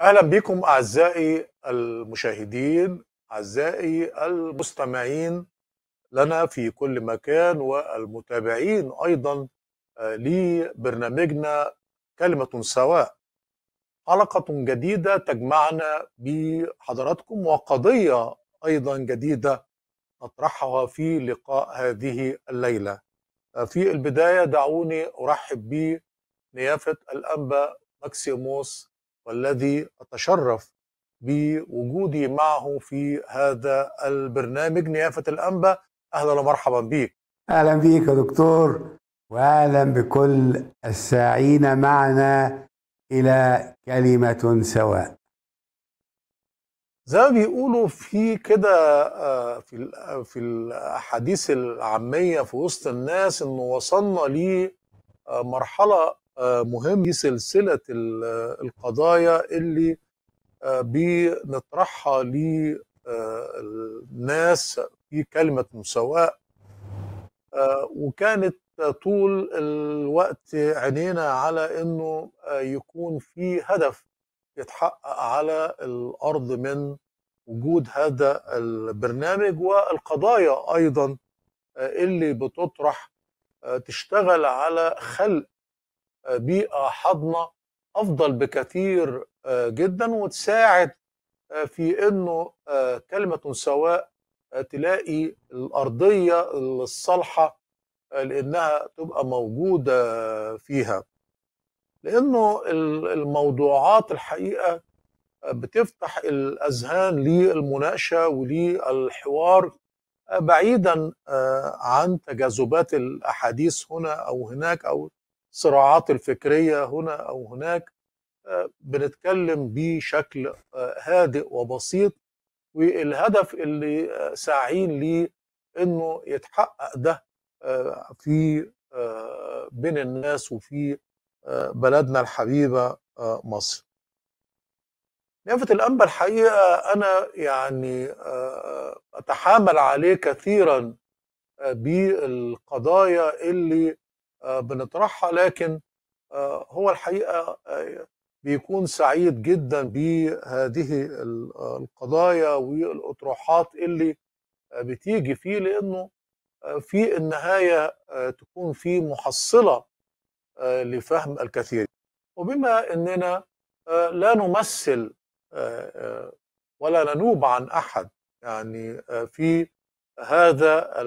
اهلا بكم اعزائي المشاهدين اعزائي المستمعين لنا في كل مكان والمتابعين ايضا آه، لبرنامجنا كلمه سواء حلقه جديده تجمعنا بحضراتكم وقضيه ايضا جديده نطرحها في لقاء هذه الليله آه، في البدايه دعوني ارحب بنيافه الانبا ماكسيموس والذي أتشرف بوجودي معه في هذا البرنامج نيافة الأنبا أهلا ومرحبا بك أهلا بك يا دكتور وأهلا بكل الساعين معنا إلى كلمة سواء زي ما بيقولوا في كده آه، في آه، في الاحاديث العاميه في وسط الناس انه وصلنا لمرحله مهم في سلسلة القضايا اللي آه، بنطرحها للناس آه، في كلمة مساواة آه، وكانت طول الوقت عينينا على انه يكون في هدف يتحقق على الارض من وجود هذا البرنامج والقضايا ايضا اللي بتطرح تشتغل على خلق بيئه حاضنه افضل بكثير آه، جدا وتساعد آه، في انه آه، كلمه سواء تلاقي الارضيه الصالحه لانها تبقى موجوده فيها لانه الموضوعات الحقيقه بتفتح الاذهان للمناقشه وللحوار بعيدا عن تجاذبات الاحاديث هنا او هناك او الصراعات الفكريه هنا او هناك آه، بنتكلم بشكل آه، هادئ وبسيط والهدف اللي آه، ساعين ليه انه يتحقق ده في بين الناس وفي بلدنا الحبيبه مصر. نيافه الانبا الحقيقه انا يعني اتحامل عليه كثيرا بالقضايا اللي آه، بنطرحها لكن آه، هو الحقيقه آه، بيكون سعيد جدا بهذه القضايا والاطروحات اللي بتيجي فيه لانه في النهايه تكون في محصله لفهم الكثير وبما اننا لا نمثل ولا ننوب عن احد يعني في هذا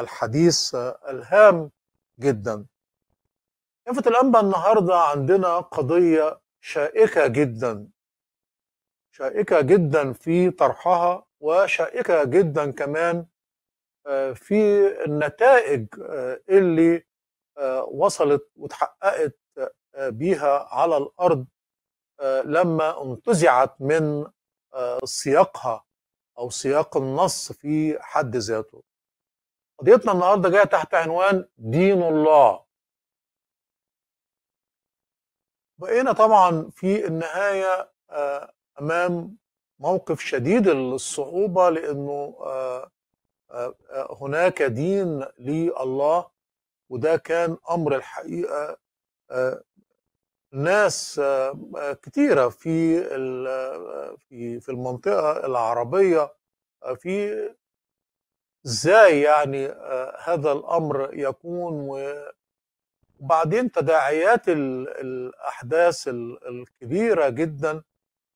الحديث الهام جدا يلفت الانبا النهارده عندنا قضيه شائكه جدا شائكه جدا في طرحها وشائكه جدا كمان آه، في النتائج آه، اللي آه، وصلت وتحققت بيها على الارض لما انتزعت من سياقها او سياق النص في حد ذاته قضيتنا النهارده جايه تحت عنوان دين الله بقينا طبعا في النهايه آه، امام موقف شديد الصعوبه لانه آه، آه، هناك دين لله وده كان امر الحقيقه ناس كتيره في في في المنطقه العربيه في ازاي يعني آه، هذا الامر يكون وبعدين تداعيات الاحداث الكبيره جدا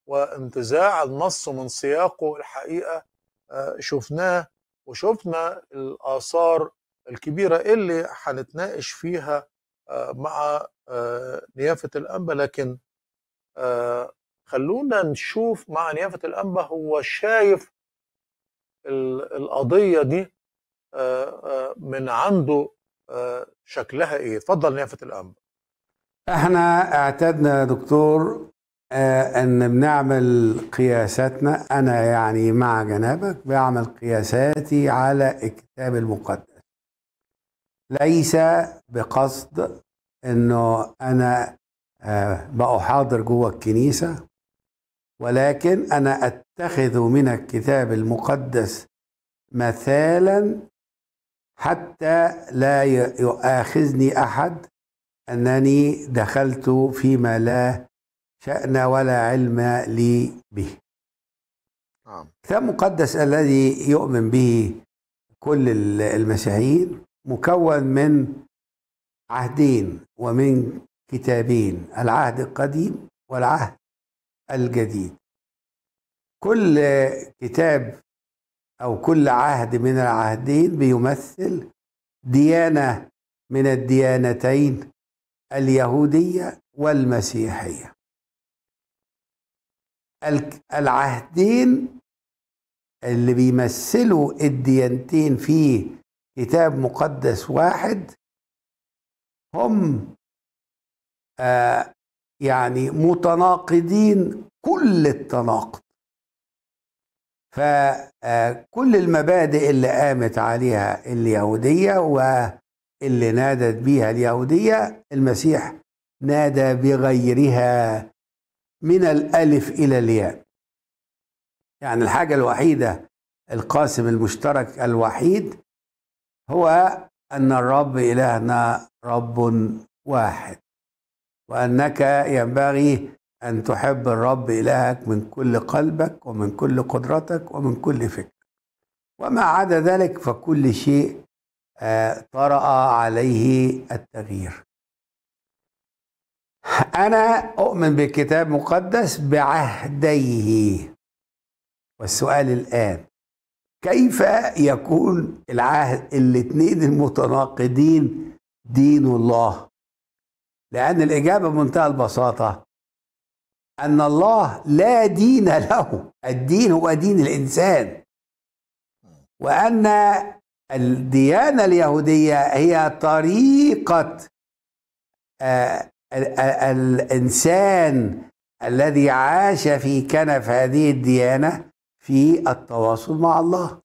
وانتزاع النص من سياقه الحقيقه آه، شفناه وشفنا الاثار الكبيره اللي هنتناقش فيها آه، مع نيافه الانبا لكن خلونا نشوف مع نيافه الانبا هو شايف القضيه دي من عنده شكلها ايه؟ اتفضل نيافه الانبا. احنا اعتدنا يا دكتور ان بنعمل قياساتنا انا يعني مع جنابك بعمل قياساتي على الكتاب المقدس ليس بقصد انه انا بقى حاضر جوه الكنيسه ولكن انا اتخذ من الكتاب المقدس مثالا حتى لا يؤاخذني احد انني دخلت فيما لا شان ولا علم لي به الكتاب نعم. المقدس الذي يؤمن به كل المسيحيين مكون من عهدين ومن كتابين العهد القديم والعهد الجديد كل كتاب أو كل عهد من العهدين بيمثل ديانة من الديانتين اليهودية والمسيحية العهدين اللي بيمثلوا الديانتين في كتاب مقدس واحد هم آه يعني متناقضين كل التناقض فكل المبادئ اللي قامت عليها اليهودية واللي نادت بيها اليهودية المسيح نادى بغيرها من الألف إلى الياء يعني الحاجة الوحيدة القاسم المشترك الوحيد هو أن الرب إلهنا رب واحد وأنك ينبغي أن تحب الرب إلهك من كل قلبك ومن كل قدرتك ومن كل فكر وما عدا ذلك فكل شيء آه، طرأ عليه التغيير أنا أؤمن بالكتاب المقدس بعهديه والسؤال الآن كيف يكون العهد الاثنين المتناقضين دين الله لأن الإجابة بمنتهى البساطة أن الله لا دين له الدين هو دين الإنسان وأن الديانة اليهودية هي طريقة آه، الإنسان الذي عاش في كنف هذه الديانة في التواصل مع الله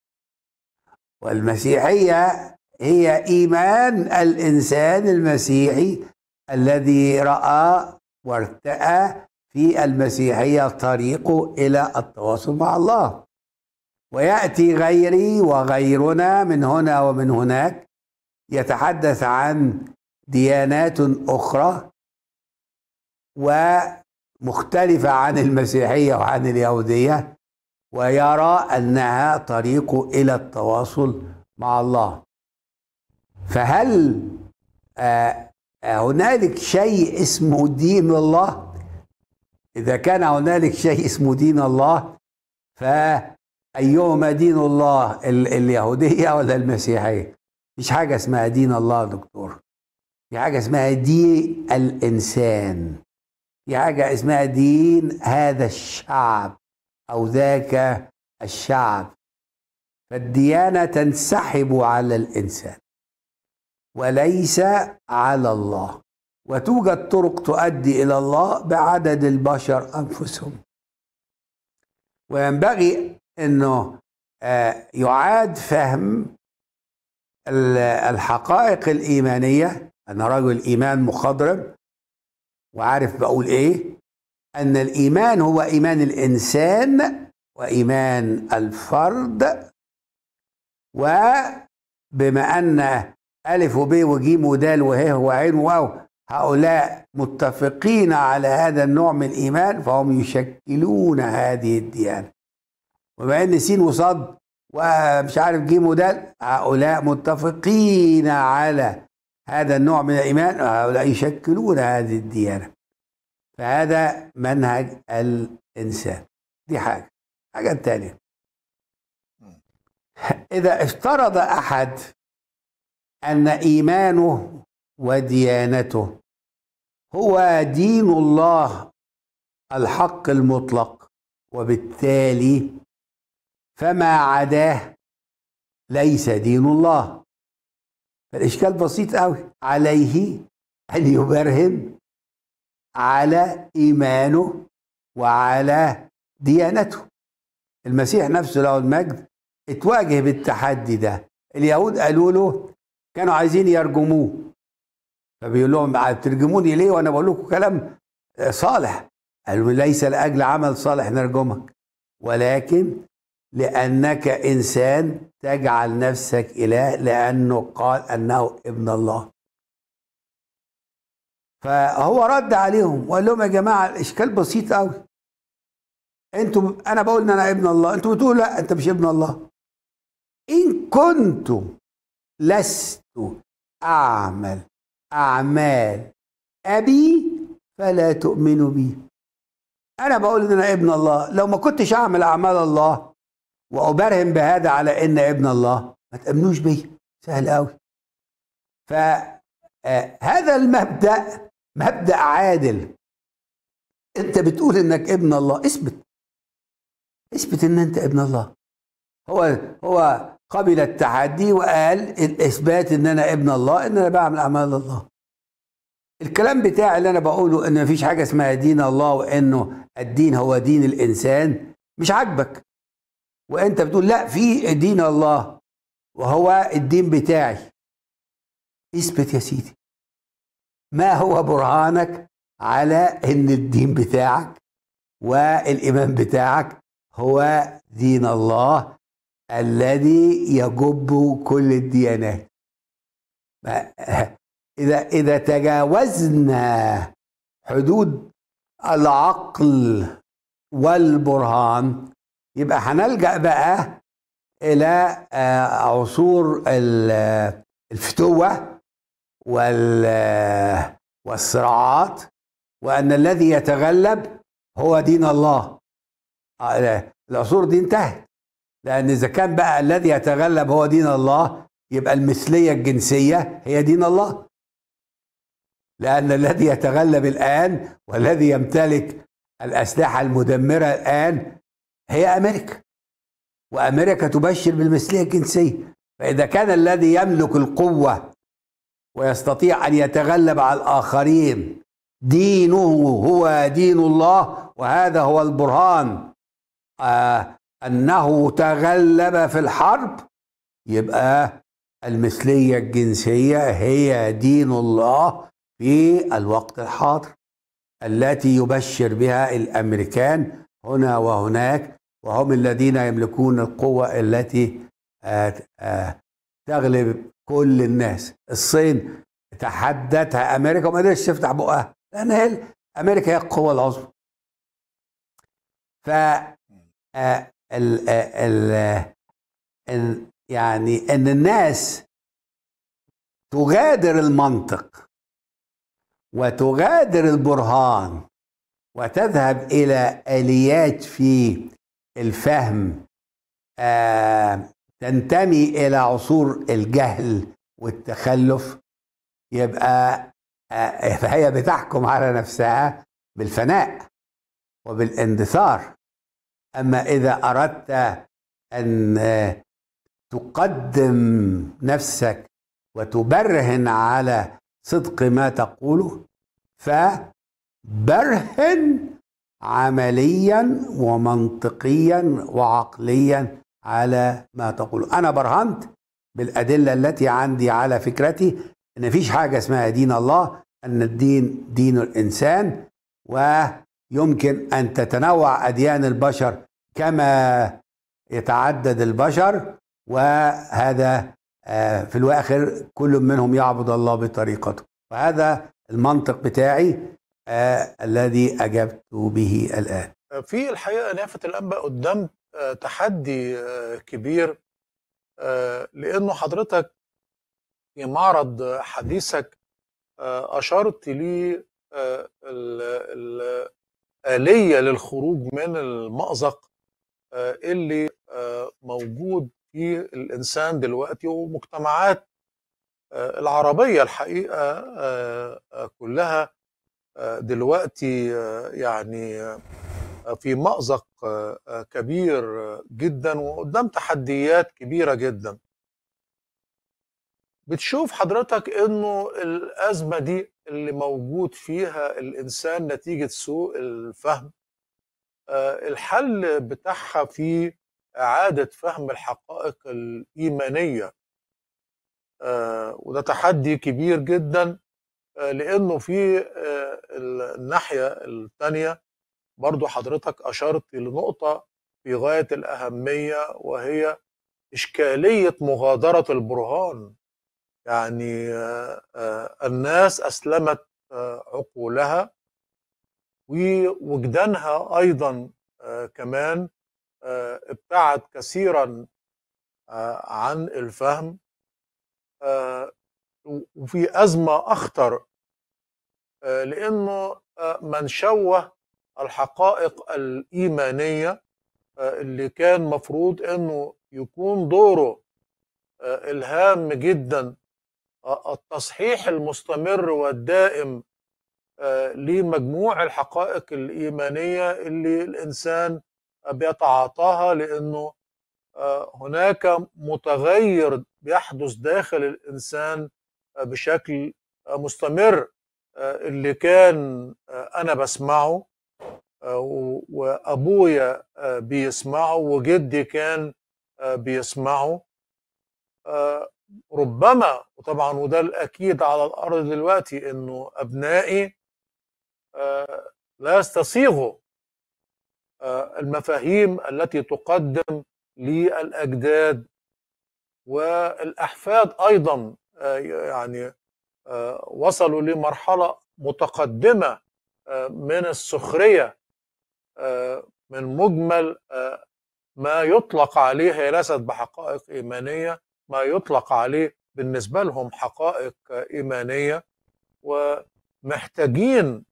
والمسيحية هي إيمان الإنسان المسيحي الذي رأى وارتأى في المسيحية طريق إلى التواصل مع الله ويأتي غيري وغيرنا من هنا ومن هناك يتحدث عن ديانات أخرى ومختلفة عن المسيحية وعن اليهودية ويرى أنها طريق إلى التواصل مع الله فهل آه، هنالك شيء اسمه دين الله؟ إذا كان هنالك شيء اسمه دين الله فأيهما دين الله اليهودية ولا المسيحية مفيش حاجة اسمها دين الله يا دكتور في حاجة اسمها دين الإنسان في حاجة اسمها دين هذا الشعب أو ذاك الشعب فالديانة تنسحب على الإنسان وليس على الله وتوجد طرق تؤدي الى الله بعدد البشر انفسهم وينبغي انه آه، يعاد فهم الحقائق الايمانيه انا رجل ايمان مخضرم وعارف بقول ايه ان الايمان هو ايمان الانسان وايمان الفرد وبما ان ألف وب وجيم ودال وه وعين واو هؤلاء متفقين على هذا النوع من الإيمان فهم يشكلون هذه الديانة وبما أن سين وصد ومش عارف جيم ودال هؤلاء متفقين على هذا النوع من الإيمان هؤلاء يشكلون هذه الديانة فهذا منهج الإنسان دي حاجة حاجة تانية إذا افترض أحد أن إيمانه وديانته هو دين الله الحق المطلق وبالتالي فما عداه ليس دين الله الإشكال بسيط قوي عليه أن يبرهن على إيمانه وعلى ديانته المسيح نفسه له المجد اتواجه بالتحدي ده اليهود قالوا له كانوا عايزين يرجموه فبيقول لهم ترجموني ليه وانا بقول لكم كلام صالح قالوا ليس لاجل عمل صالح نرجمك ولكن لانك انسان تجعل نفسك اله لانه قال انه ابن الله فهو رد عليهم وقال لهم يا جماعه الاشكال بسيط قوي انتوا انا بقول ان انا ابن الله انتوا بتقولوا لا انت مش ابن الله ان كنتم لست اعمل أعمال أبي فلا تؤمنوا بي أنا بقول إن أنا ابن الله لو ما كنتش أعمل أعمال الله وأبرهن بهذا على إن ابن الله ما تأمنوش بي سهل قوي فهذا آه، المبدأ مبدأ عادل أنت بتقول إنك ابن الله اثبت اثبت إن أنت ابن الله هو هو قبل التحدي وقال اثبات ان انا ابن الله ان انا بعمل اعمال الله الكلام بتاعي اللي انا بقوله ان مفيش حاجه اسمها دين الله وانه الدين هو دين الانسان مش عاجبك وانت بتقول لا في دين الله وهو الدين بتاعي اثبت يا سيدي ما هو برهانك على ان الدين بتاعك والايمان بتاعك هو دين الله الذي يجب كل الديانات إذا إذا تجاوزنا حدود العقل والبرهان يبقى هنلجأ بقى إلى آه، عصور الفتوة والصراعات وأن الذي يتغلب هو دين الله آه، العصور دي انتهت لأن إذا كان بقى الذي يتغلب هو دين الله يبقى المثلية الجنسية هي دين الله لأن الذي يتغلب الآن والذي يمتلك الأسلحة المدمرة الآن هي أمريكا وأمريكا تبشر بالمثلية الجنسية فإذا كان الذي يملك القوة ويستطيع أن يتغلب على الآخرين دينه هو دين الله وهذا هو البرهان آه أنه تغلب في الحرب يبقى المثلية الجنسية هي دين الله في الوقت الحاضر التي يبشر بها الأمريكان هنا وهناك وهم الذين يملكون القوة التي آه، آه، تغلب كل الناس الصين تحدتها أمريكا وما قدرتش تفتح بقها لأن هي أمريكا هي القوة العظمى ف آه، ال آه، ال آه، ال يعني ان الناس تغادر المنطق وتغادر البرهان وتذهب الى اليات في الفهم آه، تنتمي الى عصور الجهل والتخلف يبقى فهي هي بتحكم على نفسها بالفناء وبالاندثار أما إذا أردت أن تقدم نفسك وتبرهن على صدق ما تقوله فبرهن عمليا ومنطقيا وعقليا على ما تقوله أنا برهنت بالأدلة التي عندي على فكرتي أن فيش حاجة اسمها دين الله أن الدين دين الإنسان و يمكن أن تتنوع أديان البشر كما يتعدد البشر وهذا آه، في الاخر كل منهم يعبد الله بطريقته وهذا المنطق بتاعي آه، الذي أجبت به الآن في الحقيقة نافة الانباء قدام آه، تحدي كبير لأنه حضرتك في معرض حديثك أشرت لي آلية للخروج من المأزق آه، اللي آه، موجود في الإنسان دلوقتي ومجتمعات آه، العربية الحقيقة كلها دلوقتي يعني في مأزق كبير جدا وقدام تحديات كبيرة جدا بتشوف حضرتك انه الازمه دي اللي موجود فيها الانسان نتيجه سوء الفهم آه، الحل بتاعها في اعاده فهم الحقائق الايمانيه آه، وده تحدي كبير جدا آه، لانه في الناحيه الثانيه برضو حضرتك اشرت لنقطه في غايه الاهميه وهي اشكاليه مغادره البرهان يعني الناس أسلمت عقولها ووجدانها أيضا كمان ابتعد كثيرا عن الفهم وفي أزمة أخطر لأنه من شوه الحقائق الإيمانية اللي كان مفروض أنه يكون دوره الهام جدا آه، التصحيح المستمر والدائم آه، لمجموع الحقائق الإيمانية اللي الإنسان بيتعاطاها لأنه آه، هناك متغير بيحدث داخل الإنسان بشكل مستمر اللي كان أنا بسمعه وأبويا بيسمعه وجدي كان بيسمعه ربما وطبعا وده الاكيد على الارض دلوقتي انه ابنائي آه، لا يستصيغوا آه، المفاهيم التي تقدم للاجداد والاحفاد ايضا آه، يعني وصلوا لمرحله متقدمه من السخريه من مجمل ما يطلق عليه هي ليست بحقائق ايمانيه ما يطلق عليه بالنسبة لهم حقائق إيمانية ومحتاجين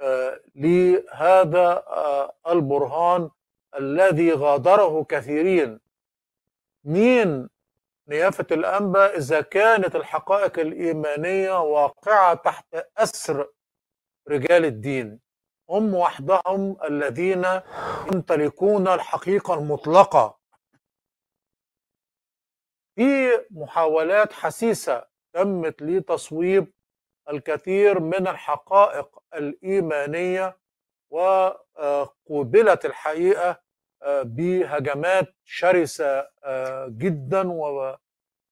آه، لهذا آه، البرهان الذي غادره كثيرين مين نيافة الأنبا إذا كانت الحقائق الإيمانية واقعة تحت أسر رجال الدين هم وحدهم الذين يمتلكون الحقيقة المطلقة في محاولات حسيسة تمت لتصويب الكثير من الحقائق الإيمانية وقوبلت الحقيقة آه، بهجمات شرسة آه، جدا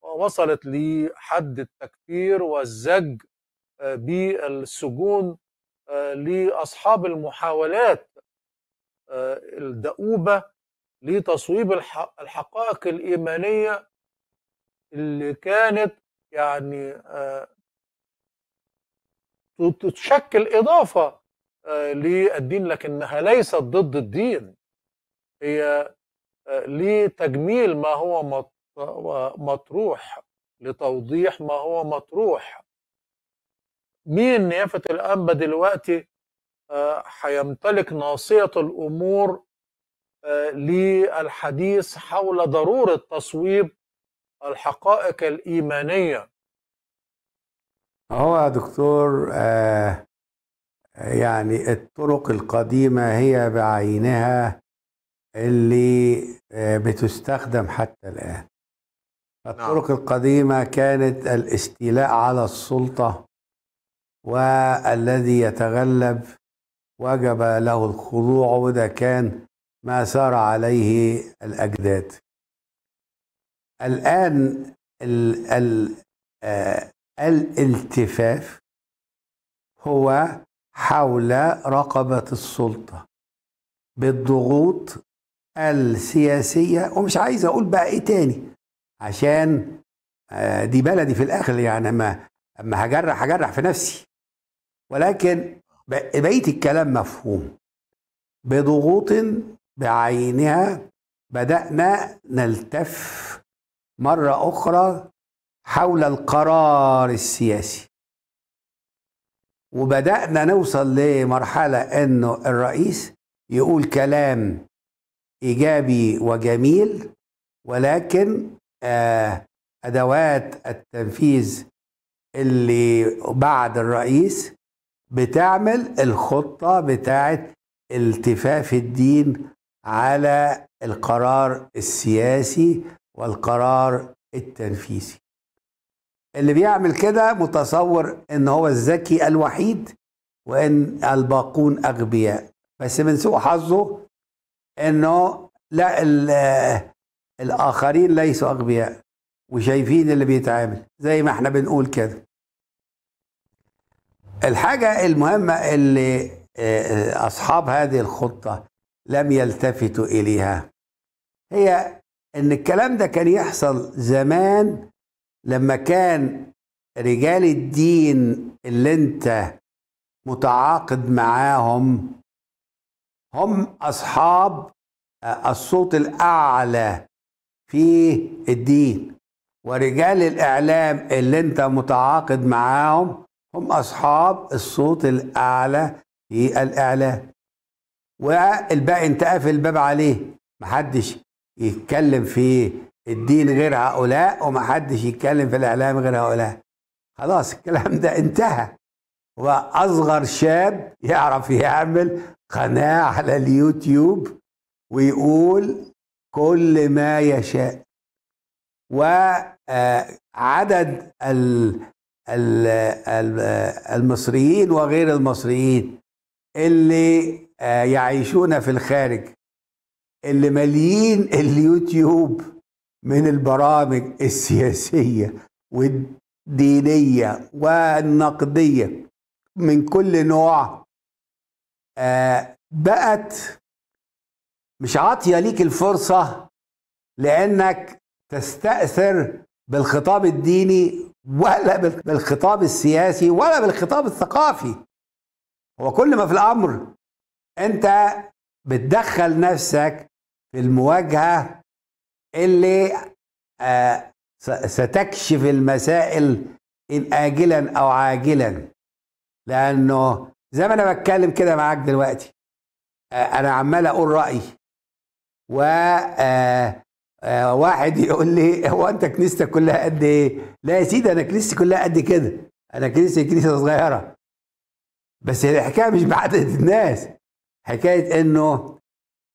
ووصلت لحد التكفير والزج آه، بالسجون لأصحاب المحاولات الدؤوبة لتصويب الحقائق الإيمانية اللي كانت يعني آه، تشكل إضافة آه، للدين لكنها ليست ضد الدين هي آه، لتجميل ما هو مطروح لتوضيح ما هو مطروح مين نيافة الأنبا دلوقتي هيمتلك ناصية الأمور للحديث حول ضرورة تصويب الحقائق الإيمانية هو يا دكتور آه، يعني الطرق القديمة هي بعينها اللي آه، بتستخدم حتى الآن نعم. الطرق نعم. القديمة كانت الاستيلاء على السلطة والذي يتغلب وجب له الخضوع وده كان ما سار عليه الأجداد الآن ال ال آه الالتفاف هو حول رقبة السلطة بالضغوط السياسية ومش عايز أقول بقى إيه تاني عشان آه دي بلدي في الآخر يعني ما أما هجرح هجرح في نفسي ولكن بقية الكلام مفهوم بضغوط بعينها بدأنا نلتف مرة أخرى حول القرار السياسي وبدأنا نوصل لمرحلة أنه الرئيس يقول كلام إيجابي وجميل ولكن آه، أدوات التنفيذ اللي بعد الرئيس بتعمل الخطة بتاعت التفاف الدين على القرار السياسي والقرار التنفيذي اللي بيعمل كده متصور ان هو الذكي الوحيد وان الباقون اغبياء بس من سوء حظه انه لا الاخرين ليسوا اغبياء وشايفين اللي بيتعامل زي ما احنا بنقول كده الحاجة المهمة اللي آه، آه، أصحاب هذه الخطة لم يلتفتوا إليها هي ان الكلام ده كان يحصل زمان لما كان رجال الدين اللي انت متعاقد معاهم هم اصحاب آه، الصوت الاعلى في الدين ورجال الاعلام اللي انت متعاقد معاهم هم اصحاب الصوت الاعلى في الاعلام والباقي انت قافل الباب عليه محدش يتكلم في الدين غير هؤلاء ومحدش يتكلم في الإعلام غير هؤلاء خلاص الكلام ده انتهى وأصغر شاب يعرف يعمل قناة على اليوتيوب ويقول كل ما يشاء وعدد آه، المصريين وغير المصريين اللي آه، يعيشون في الخارج اللي ماليين اليوتيوب من البرامج السياسية والدينية والنقدية من كل نوع آه بقت مش عاطية ليك الفرصة لأنك تستأثر بالخطاب الديني ولا بالخطاب السياسي ولا بالخطاب الثقافي هو كل ما في الأمر أنت بتدخل نفسك في المواجهه اللي آه، ستكشف المسائل ان اجلا او عاجلا لانه زي ما انا بتكلم كده معاك دلوقتي آه، انا عمال اقول رايي و آه، واحد يقول لي هو انت كنيستك كلها قد ايه؟ لا يا سيدي انا كنيستي كلها قد كده انا كنيستي كنيسه صغيره بس الحكايه مش بعدد الناس حكايه انه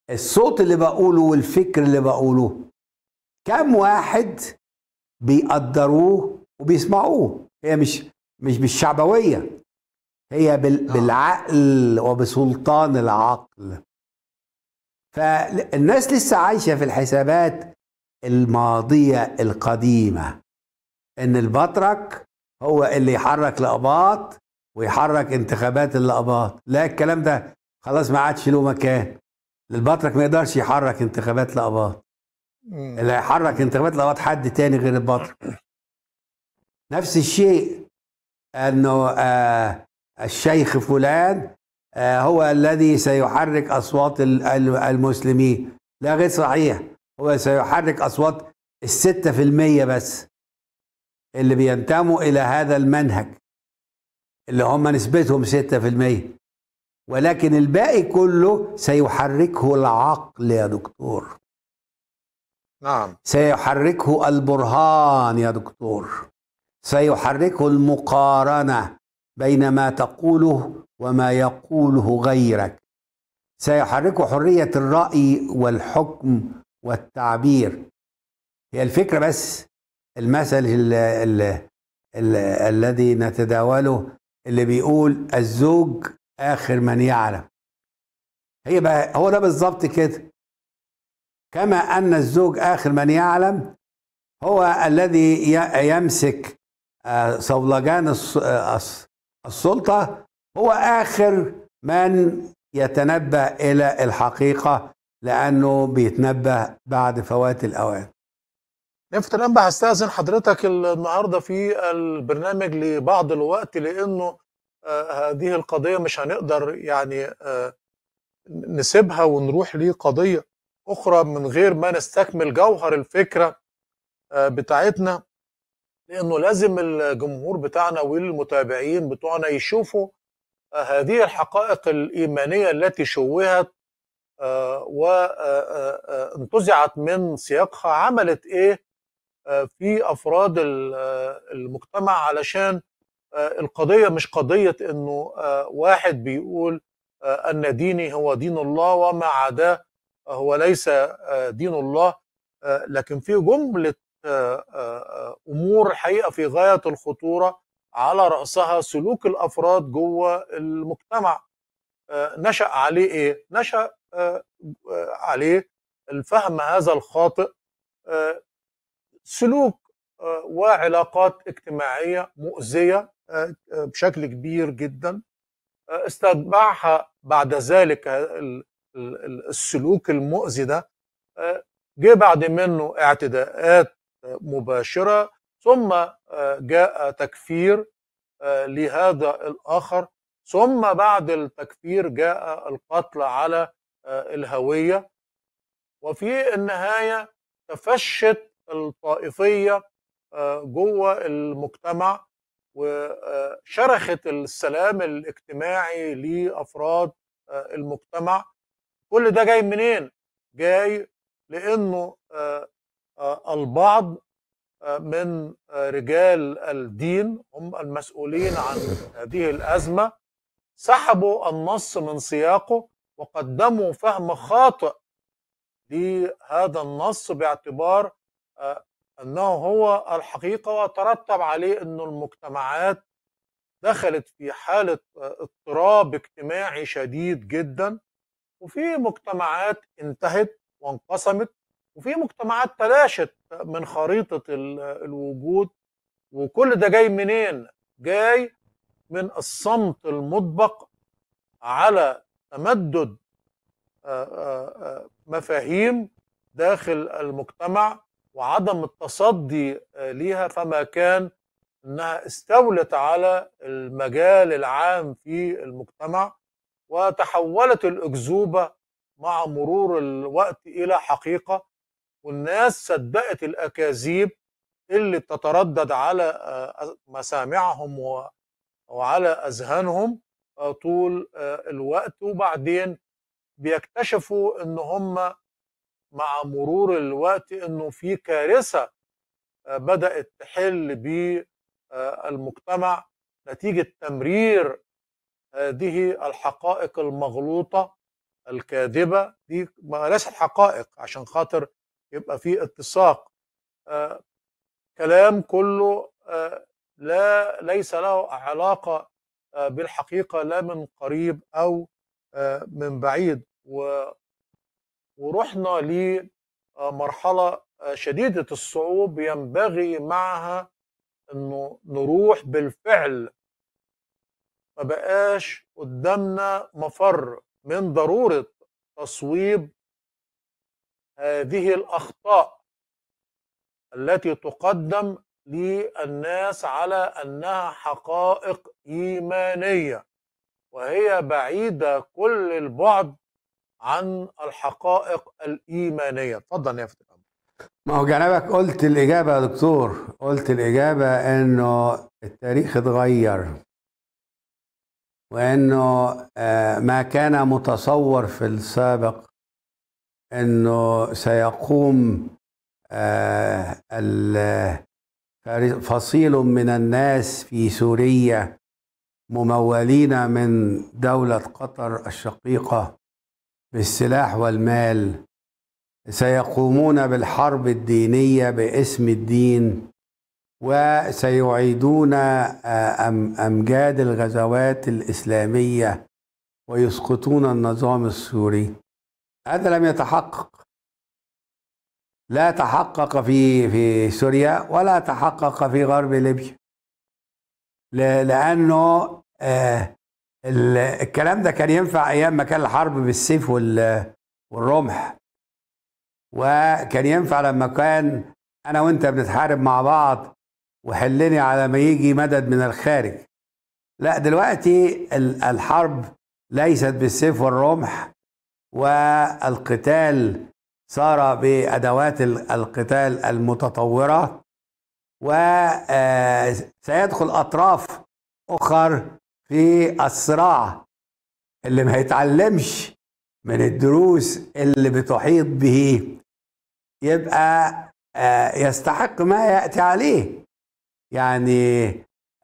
الصوت اللي بقوله والفكر اللي بقوله كم واحد بيقدروه وبيسمعوه هي مش مش بالشعبويه هي بال آه. بالعقل وبسلطان العقل فالناس لسه عايشه في الحسابات الماضيه القديمه ان البطرك هو اللي يحرك لقباط ويحرك انتخابات اللقباط لا الكلام ده خلاص ما عادش له مكان البطرك ما يقدرش يحرك انتخابات لقباط اللي هيحرك انتخابات لقباط حد تاني غير البطرك نفس الشيء انه آه الشيخ فلان آه هو الذي سيحرك اصوات المسلمين لا غير صحيح هو سيحرك اصوات الستة في المية بس اللي بينتموا الى هذا المنهج اللي هم نسبتهم ستة في المية ولكن الباقي كله سيحركه العقل يا دكتور نعم سيحركه البرهان يا دكتور سيحركه المقارنه بين ما تقوله وما يقوله غيرك سيحركه حريه الراي والحكم والتعبير هي الفكره بس المثل الذي نتداوله اللي بيقول الزوج آخر من يعلم هي بقى هو ده بالظبط كده كما أن الزوج آخر من يعلم هو الذي يمسك آه، صولجان آه، السلطة هو آخر من يتنبه إلى الحقيقة لأنه بيتنبه بعد فوات الأوان نفت الأنبه هستأذن حضرتك النهاردة في البرنامج لبعض الوقت لأنه هذه القضية مش هنقدر يعني آه، نسيبها ونروح لقضية أخرى من غير ما نستكمل جوهر الفكرة آه، بتاعتنا لأنه لازم الجمهور بتاعنا والمتابعين بتوعنا يشوفوا آه، هذه الحقائق الإيمانية التي شوهت وانتزعت من سياقها عملت إيه في أفراد المجتمع علشان آه، القضية مش قضية انه آه، واحد بيقول آه، ان ديني هو دين الله وما عداه هو ليس دين الله لكن في جملة امور حقيقة في غاية الخطورة على رأسها سلوك الافراد جوه المجتمع نشأ عليه ايه؟ نشأ عليه الفهم هذا الخاطئ سلوك وعلاقات اجتماعية مؤذية بشكل كبير جدا استتبعها بعد ذلك السلوك المؤذي ده جه بعد منه اعتداءات مباشره ثم جاء تكفير لهذا الاخر ثم بعد التكفير جاء القتل على الهويه وفي النهايه تفشت الطائفيه جوه المجتمع وشرخت السلام الاجتماعي لافراد آه، المجتمع كل ده جاي منين جاي لانه آه، آه، البعض من رجال الدين هم المسؤولين عن هذه الازمه سحبوا النص من سياقه وقدموا فهم خاطئ لهذا النص باعتبار أنه هو الحقيقة وترتب عليه انه المجتمعات دخلت في حالة آه، اضطراب اجتماعي شديد جدا وفي مجتمعات انتهت وانقسمت وفي مجتمعات تلاشت من خريطة الوجود وكل ده جاي منين؟ جاي من الصمت المطبق على تمدد آه، آه، مفاهيم داخل المجتمع وعدم التصدي آه، ليها فما كان انها استولت على المجال العام في المجتمع وتحولت الاكذوبه مع مرور الوقت الى حقيقه والناس صدقت الاكاذيب اللي بتتردد على آه، مسامعهم وعلى اذهانهم آه، طول الوقت وبعدين بيكتشفوا ان هم مع مرور الوقت انه في كارثه آه، بدات تحل بالمجتمع آه، نتيجه تمرير هذه الحقائق المغلوطه الكاذبه دي ما ليس الحقائق عشان خاطر يبقى في اتساق آه، كلام كله لا ليس له علاقه بالحقيقه لا من قريب او من بعيد و ورحنا لمرحله آه، آه، شديده الصعوب ينبغي معها انه نروح بالفعل ما بقاش قدامنا مفر من ضروره تصويب هذه الاخطاء التي تقدم للناس على انها حقائق ايمانيه وهي بعيده كل البعد عن الحقائق الإيمانية اتفضل يا فتح ما هو جنابك قلت الإجابة يا دكتور قلت الإجابة إنه التاريخ اتغير وإنه آه، ما كان متصور في السابق إنه سيقوم آه، فصيل من الناس في سوريا ممولين من دولة قطر الشقيقة بالسلاح والمال سيقومون بالحرب الدينيه باسم الدين وسيعيدون آه، امجاد الغزوات الاسلاميه ويسقطون النظام السوري هذا لم يتحقق لا تحقق في في سوريا ولا تحقق في غرب ليبيا لانه آه، الكلام ده كان ينفع ايام ما كان الحرب بالسيف والرمح وكان ينفع لما كان انا وانت بنتحارب مع بعض وحلني على ما يجي مدد من الخارج لا دلوقتي الحرب ليست بالسيف والرمح والقتال صار بادوات القتال المتطوره وسيدخل آه، اطراف اخر في الصراع اللي ما هيتعلمش من الدروس اللي بتحيط به يبقى آه، يستحق ما ياتي عليه يعني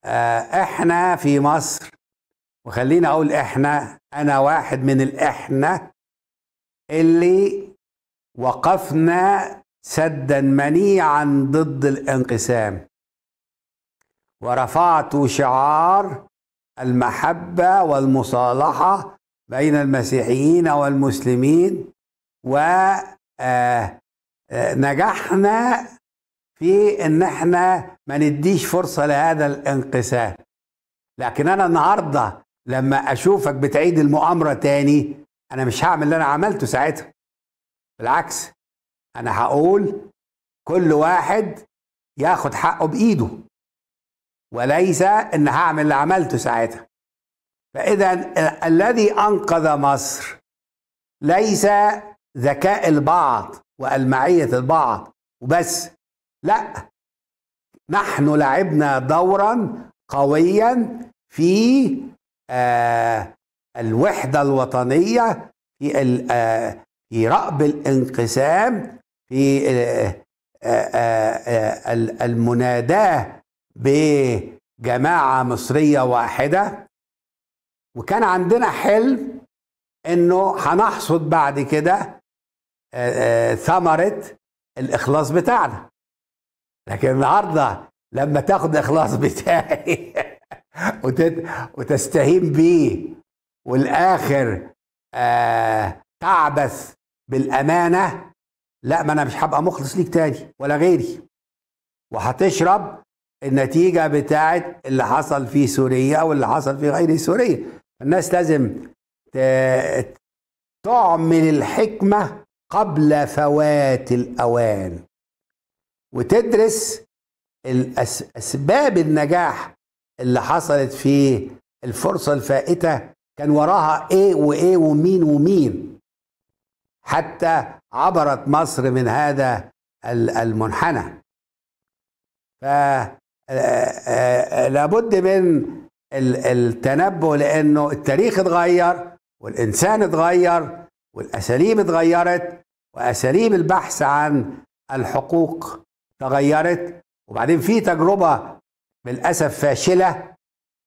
آه، احنا في مصر وخليني اقول احنا انا واحد من الاحنا اللي وقفنا سدا منيعا ضد الانقسام ورفعت شعار المحبة والمصالحة بين المسيحيين والمسلمين ونجحنا آه، آه، في ان احنا ما نديش فرصه لهذا الانقسام لكن انا النهارده لما اشوفك بتعيد المؤامره تاني انا مش هعمل اللي انا عملته ساعتها بالعكس انا هقول كل واحد ياخد حقه بايده وليس ان هعمل اللي عملته ساعتها فاذا الذي انقذ مصر ليس ذكاء البعض والمعيه البعض وبس لا نحن لعبنا دورا قويا في آه الوحده الوطنيه في آه في رأب الانقسام في آه، آه، آه، المناداة بجماعه مصريه واحده وكان عندنا حلم انه هنحصد بعد كده آه، آه، ثمره الاخلاص بتاعنا لكن النهارده لما تاخد الاخلاص بتاعي وتستهين بيه والاخر آه، تعبث بالامانه لا ما انا مش هبقى مخلص ليك تاني ولا غيري وهتشرب النتيجه بتاعت اللي حصل في سوريا او اللي حصل في غير سوريا الناس لازم تعمل الحكمه قبل فوات الاوان وتدرس اسباب النجاح اللي حصلت في الفرصه الفائته كان وراها ايه وايه ومين ومين حتى عبرت مصر من هذا المنحنى ف آه، آه، لابد من التنبؤ لانه التاريخ اتغير والانسان اتغير والاساليب اتغيرت واساليب البحث عن الحقوق تغيرت وبعدين في تجربه للاسف فاشله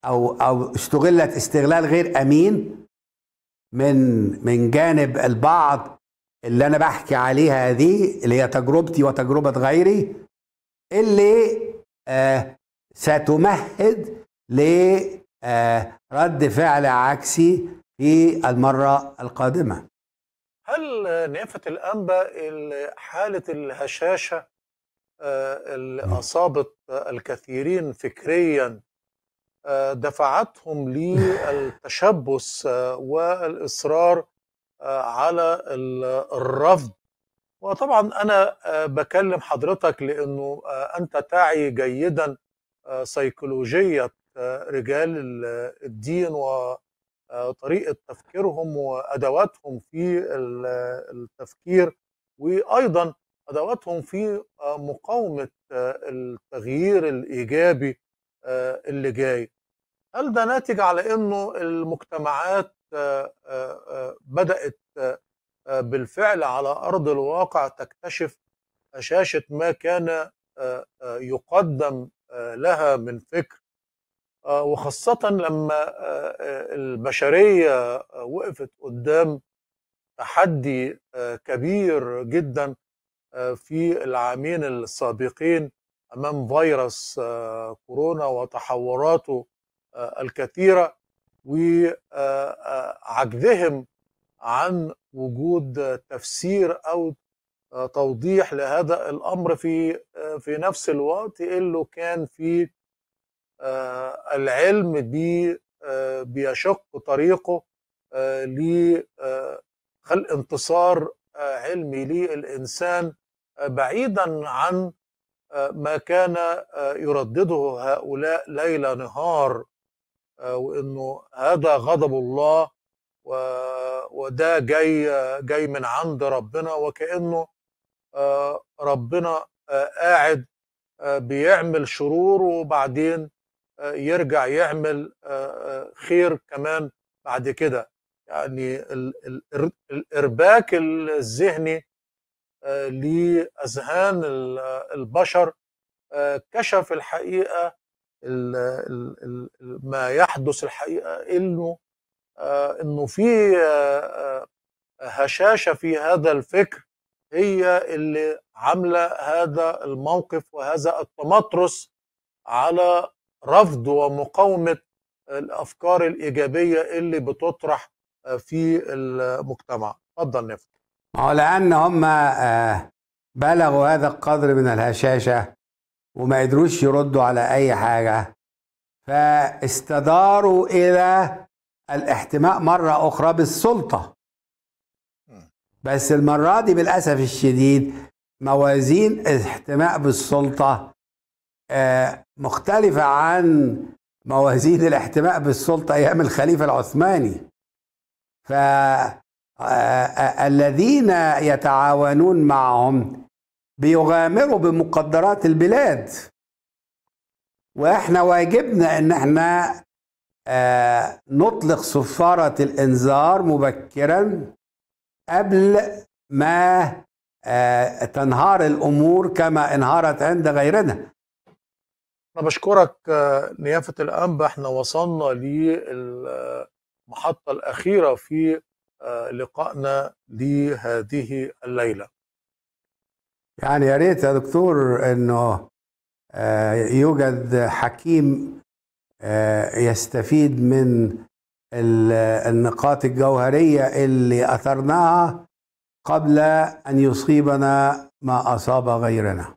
او او استغلت استغلال غير امين من من جانب البعض اللي انا بحكي عليها دي اللي هي تجربتي وتجربه غيري اللي آه، ستمهد لرد آه، فعل عكسي في المرة القادمة هل نافة الأنبا حالة الهشاشة آه، اللي أصابت الكثيرين فكريا دفعتهم للتشبث والإصرار على الرفض وطبعا انا آه، بكلم حضرتك لانه آه، انت تعي جيدا آه، سيكولوجيه رجال الدين وطريقه تفكيرهم وادواتهم في التفكير وايضا ادواتهم في مقاومه التغيير الايجابي اللي جاي هل ده ناتج على انه المجتمعات بدات بالفعل على أرض الواقع تكتشف هشاشة ما كان آه، آه، يقدم آه، لها من فكر وخاصة لما البشرية وقفت قدام تحدي كبير جدا في العامين السابقين أمام فيروس كورونا وتحوراته الكثيرة وعجزهم عن وجود تفسير او آه، توضيح لهذا الامر في آه، في نفس الوقت اللي كان في آه، العلم بي بيشق طريقه لخلق انتصار علمي للانسان بعيدا عن ما كان يردده هؤلاء ليل نهار وانه هذا غضب الله وده جاي جاي من عند ربنا وكانه آه، ربنا آه، قاعد آه، بيعمل شرور وبعدين يرجع يعمل خير كمان بعد كده يعني الارباك الذهني لاذهان البشر كشف الحقيقه ما يحدث الحقيقه انه آه، انه في آه، آه، هشاشه في هذا الفكر هي اللي عامله هذا الموقف وهذا التمطرس على رفض ومقاومه الافكار الايجابيه اللي بتطرح في المجتمع اتفضل نفط لان هم بلغوا هذا القدر من الهشاشه وما قدروش يردوا على اي حاجه فاستداروا الى الاحتماء مرة أخرى بالسلطة بس المرة دي بالأسف الشديد موازين الاحتماء بالسلطة آه، مختلفة عن موازين الاحتماء بالسلطة أيام الخليفة العثماني فالذين آه، آه، يتعاونون معهم بيغامروا بمقدرات البلاد واحنا واجبنا ان احنا نطلق صفارة الإنذار مبكرا قبل ما آه، تنهار الأمور كما انهارت عند غيرنا أنا بشكرك آه، نيافة الأنبا احنا وصلنا للمحطة الأخيرة في آه، لقائنا لهذه الليلة يعني يا ريت يا دكتور انه يوجد حكيم آه، يستفيد من النقاط الجوهرية اللي أثرناها قبل أن يصيبنا ما أصاب غيرنا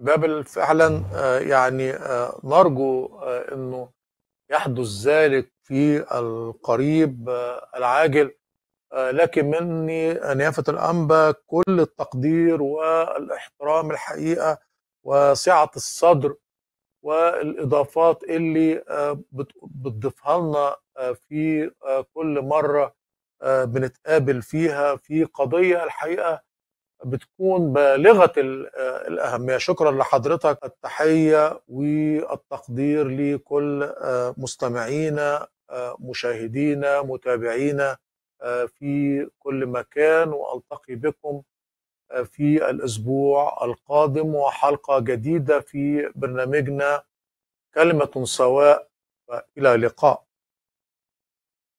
بابل فعلا آه، يعني آه، نرجو أنه يحدث ذلك في القريب العاجل لكن مني نيافة الأنبا كل التقدير والاحترام الحقيقة وسعة الصدر والاضافات اللي آه، بتضيفها لنا آه، في آه، كل مره بنتقابل فيها في قضيه الحقيقه بتكون بالغه الاهميه شكرا لحضرتك التحيه والتقدير لكل مستمعينا مشاهدينا متابعينا في كل مكان والتقي بكم في الأسبوع القادم وحلقة جديدة في برنامجنا كلمة سواء وإلى اللقاء